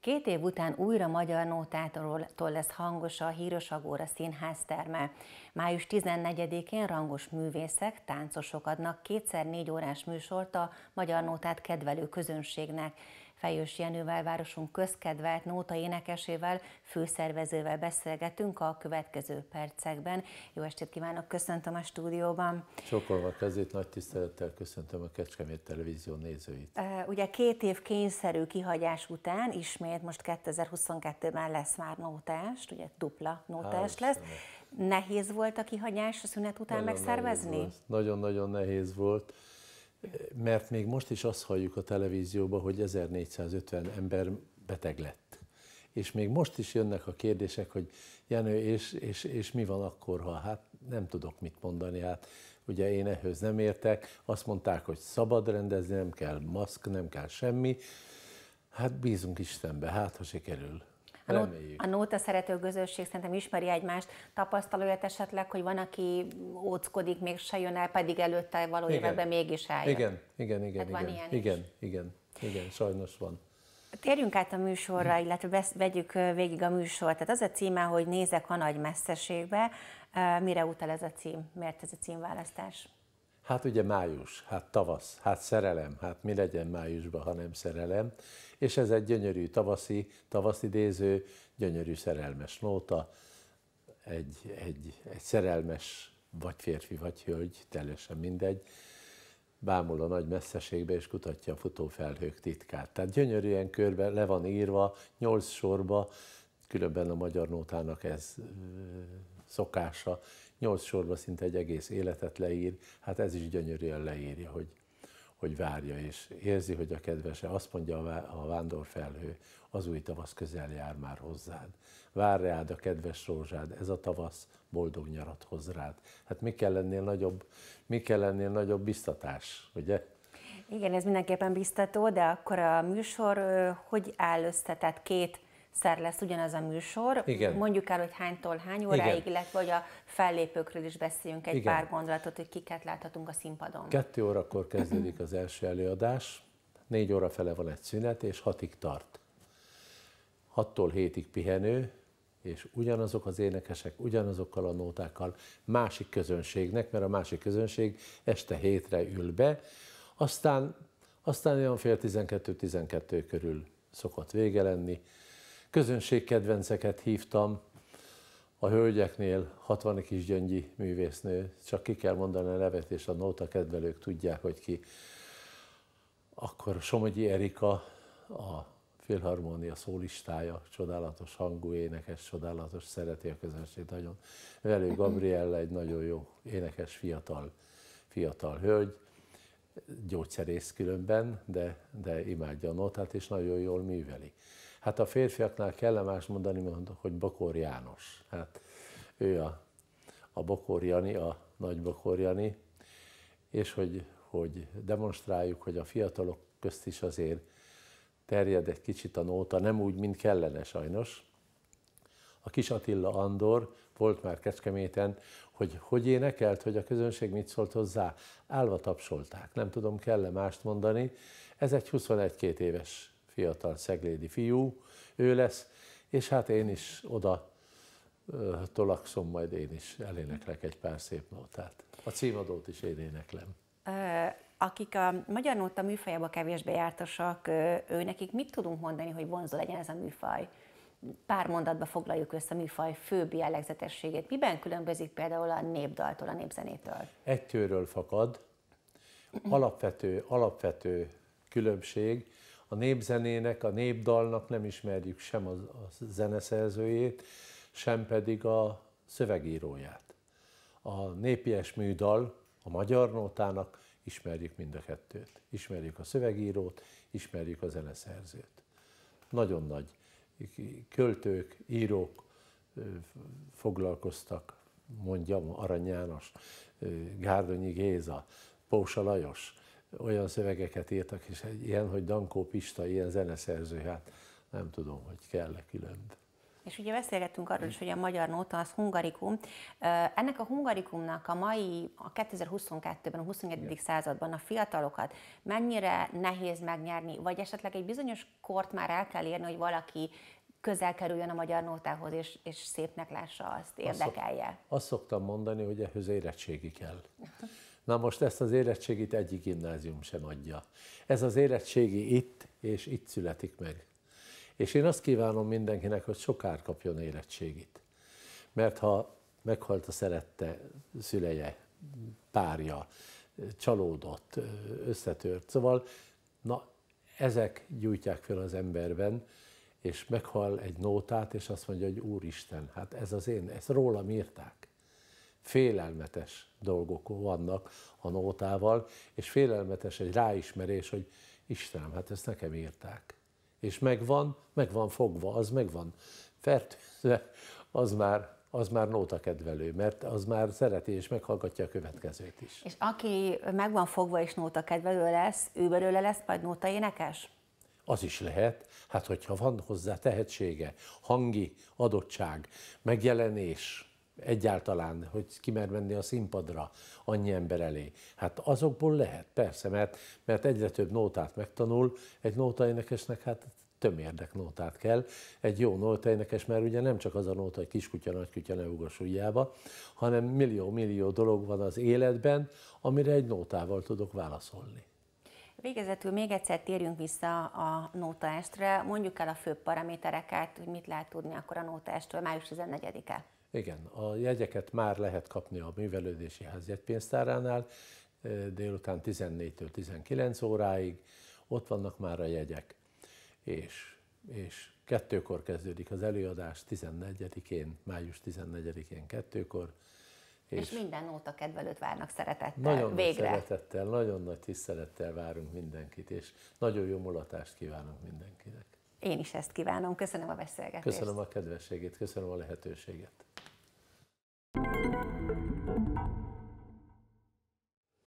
Két év után újra magyar nótától lesz hangos a Híros Agóra Színház terme. Május 14-én rangos művészek, táncosok adnak kétszer négy órás műsort a magyar nótát kedvelő közönségnek. Fejős Jenővel, városunk közkedvelt nóta énekesével, főszervezővel beszélgetünk a következő percekben. Jó estét kívánok, köszöntöm a stúdióban. Csokolva kezét, nagy tisztelettel köszöntöm a Kecskemét Televízió nézőit. Ugye két év kényszerű kihagyás után ismét most 2022-ben lesz már nótást, ugye dupla nótást lesz. Nehéz volt a kihagyás a szünet után Nagyon megszervezni? Nagyon-nagyon nehéz volt. Nagyon, nagyon nehéz volt mert még most is azt halljuk a televízióban, hogy 1450 ember beteg lett. És még most is jönnek a kérdések, hogy Jenő, és, és, és mi van akkor, ha? Hát nem tudok mit mondani, hát ugye én ehhez nem értek. Azt mondták, hogy szabad rendezni, nem kell maszk, nem kell semmi. Hát bízunk Istenbe, hát ha sikerül. Reméljük. A nóta szerető közösség szerintem ismeri egymást. Tapasztal esetleg, hogy van, aki óckodik, még se jön el, pedig előtte való igen. mégis eljön. Igen, igen, igen. Hát van igen, igen, igen, igen, igen, sajnos van. Térjünk át a műsorra, illetve vegyük végig a műsort. Tehát az a címe, hogy Nézek a nagy messzeségbe. Mire utal ez a cím? Miért ez a címválasztás? hát ugye május, hát tavasz, hát szerelem, hát mi legyen májusban, ha nem szerelem. És ez egy gyönyörű tavaszi, tavaszidéző, gyönyörű szerelmes nóta, egy, egy, egy szerelmes vagy férfi, vagy hölgy, teljesen mindegy, bámul a nagy messzeségbe és kutatja a futófelhők titkát. Tehát gyönyörűen körbe le van írva, nyolc sorba, különben a magyar nótának ez szokása, Nyolc sorba szinte egy egész életet leír, hát ez is gyönyörűen leírja, hogy, hogy várja, és érzi, hogy a kedvese, azt mondja a vándorfelhő, az új tavasz közel jár már hozzád. Vár rád a kedves rózsád, ez a tavasz boldog nyarat hoz rád. Hát mi kell lennél nagyobb, mi kell lennél nagyobb biztatás, ugye? Igen, ez mindenképpen biztató, de akkor a műsor hogy áll össze? Tehát két szer lesz ugyanaz a műsor. Igen. Mondjuk el, hogy hánytól hány óráig, Igen. illetve hogy a fellépőkről is beszéljünk egy Igen. pár gondolatot, hogy kiket láthatunk a színpadon. Kettő órakor kezdődik az első előadás, négy óra fele van egy szünet, és hatig tart. Hattól tól pihenő, és ugyanazok az énekesek, ugyanazokkal a nótákkal másik közönségnek, mert a másik közönség este hétre ül be, aztán, aztán olyan fél 12-12 körül szokott vége lenni, Közönségkedvenceket hívtam a hölgyeknél, 60 kis gyöngyi művésznő, csak ki kell mondani a nevet, és a nóta kedvelők tudják, hogy ki. Akkor Somogyi Erika, a Filharmónia szólistája, csodálatos hangú énekes, csodálatos, szereti a közönség nagyon. Velő Gabriella egy nagyon jó énekes fiatal, fiatal hölgy, gyógyszerész különben, de, de imádja a notát, és nagyon jól műveli. Hát a férfiaknál kell -e más mondani, mondok, hogy Bokor János. Hát ő a, a Bokor Jani, a nagy Bokor Jani, és hogy, hogy demonstráljuk, hogy a fiatalok közt is azért terjed egy kicsit a nóta, nem úgy, mint kellene sajnos. A kis Attila Andor volt már Kecskeméten, hogy hogy énekelt, hogy a közönség mit szólt hozzá. Állva tapsolták, nem tudom, kell -e mást mondani. Ez egy 21 22 éves fiatal szeglédi fiú, ő lesz, és hát én is oda tolakszom, majd én is eléneklek egy pár szép nótát. A címadót is én éneklem. Akik a magyar nóta műfajába kevésbé jártasak, ő nekik mit tudunk mondani, hogy vonzó legyen ez a műfaj? Pár mondatba foglaljuk össze a műfaj főbb jellegzetességét. Miben különbözik például a népdaltól, a népzenétől? Egytőről fakad. Alapvető, alapvető különbség, a népzenének, a népdalnak nem ismerjük sem a, a zeneszerzőjét, sem pedig a szövegíróját. A népies műdal a magyar nótának ismerjük mind a kettőt. Ismerjük a szövegírót, ismerjük a zeneszerzőt. Nagyon nagy költők, írók foglalkoztak, mondjam, Arany János, Gárdonyi Géza, Pósa Lajos, olyan szövegeket írtak, és egy ilyen, hogy Dankó Pista, ilyen zeneszerző, hát nem tudom, hogy kell-e különb. És ugye beszélgettünk arról is, hogy a magyar nóta az hungarikum. Ennek a hungarikumnak a mai, a 2022-ben, a 21. Igen. században a fiatalokat mennyire nehéz megnyerni, vagy esetleg egy bizonyos kort már el kell érni, hogy valaki közel kerüljön a magyar nótához, és, és szépnek lássa azt, érdekelje. Azt, szok, azt szoktam mondani, hogy ehhez érettségi kell. Na most ezt az érettségit egyik gimnázium sem adja. Ez az érettségi itt és itt születik meg. És én azt kívánom mindenkinek, hogy sokár kapjon érettségit. Mert ha meghalt a szerette szüleje, párja, csalódott, összetört, szóval na, ezek gyújtják fel az emberben, és meghal egy nótát, és azt mondja, hogy Úristen, hát ez az én, ezt rólam írták félelmetes dolgok vannak a nótával, és félelmetes egy ráismerés, hogy Istenem, hát ezt nekem írták. És megvan, megvan fogva, az megvan fertőzve, az már az már nóta kedvelő, mert az már szereti és meghallgatja a következőt is. És aki meg van fogva és nóta kedvelő lesz, ő belőle lesz majd nóta énekes? Az is lehet, hát hogyha van hozzá tehetsége, hangi adottság, megjelenés, egyáltalán, hogy kimer menni a színpadra annyi ember elé. Hát azokból lehet, persze, mert, mert egyre több nótát megtanul, egy nótaénekesnek hát tömérdek nótát kell. Egy jó nótaénekes, mert ugye nem csak az a nóta, hogy kiskutya, nagykutya ne ugas ujjába, hanem millió-millió dolog van az életben, amire egy nótával tudok válaszolni. Végezetül még egyszer térjünk vissza a nótaestre. Mondjuk el a fő paramétereket, hogy mit lehet tudni akkor a nótaestről május 14-e. Igen, a jegyeket már lehet kapni a művelődési ház jegypénztáránál délután 14-től 19 óráig, ott vannak már a jegyek, és, és kettőkor kezdődik az előadás, 14-én, május 14-én kettőkor. És, és minden óta kedvelőt várnak szeretettel, nagyon végre. Nagyon szeretettel, nagyon nagy tisztelettel várunk mindenkit, és nagyon jó mulatást kívánunk mindenkinek. Én is ezt kívánom. Köszönöm a beszélgetést. Köszönöm a kedvességét, köszönöm a lehetőséget.